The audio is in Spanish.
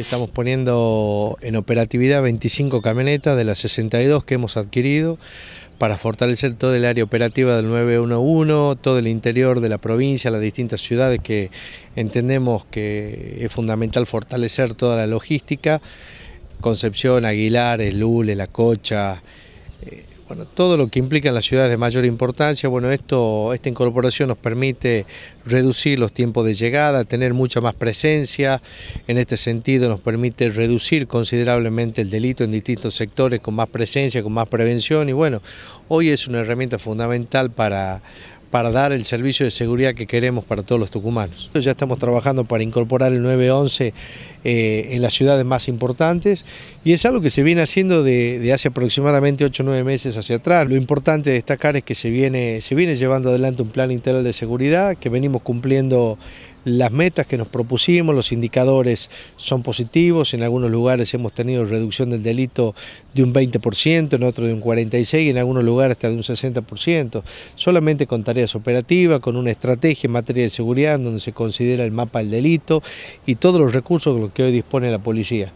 Estamos poniendo en operatividad 25 camionetas de las 62 que hemos adquirido para fortalecer todo el área operativa del 911, todo el interior de la provincia, las distintas ciudades que entendemos que es fundamental fortalecer toda la logística. Concepción, Aguilar, El Lule, La Cocha, eh, bueno, todo lo que implica en las ciudades de mayor importancia, bueno, esto, esta incorporación nos permite reducir los tiempos de llegada, tener mucha más presencia, en este sentido nos permite reducir considerablemente el delito en distintos sectores con más presencia, con más prevención y bueno, hoy es una herramienta fundamental para para dar el servicio de seguridad que queremos para todos los tucumanos. Ya estamos trabajando para incorporar el 911 eh, en las ciudades más importantes y es algo que se viene haciendo de, hace aproximadamente 8 o 9 meses hacia atrás. Lo importante destacar es que se viene, se viene llevando adelante un plan integral de seguridad, que venimos cumpliendo las metas que nos propusimos, los indicadores son positivos, en algunos lugares hemos tenido reducción del delito de un 20%, en otros de un 46% y en algunos lugares hasta de un 60%, solamente con tareas operativas, con una estrategia en materia de seguridad en donde se considera el mapa del delito y todos los recursos que hoy dispone la policía.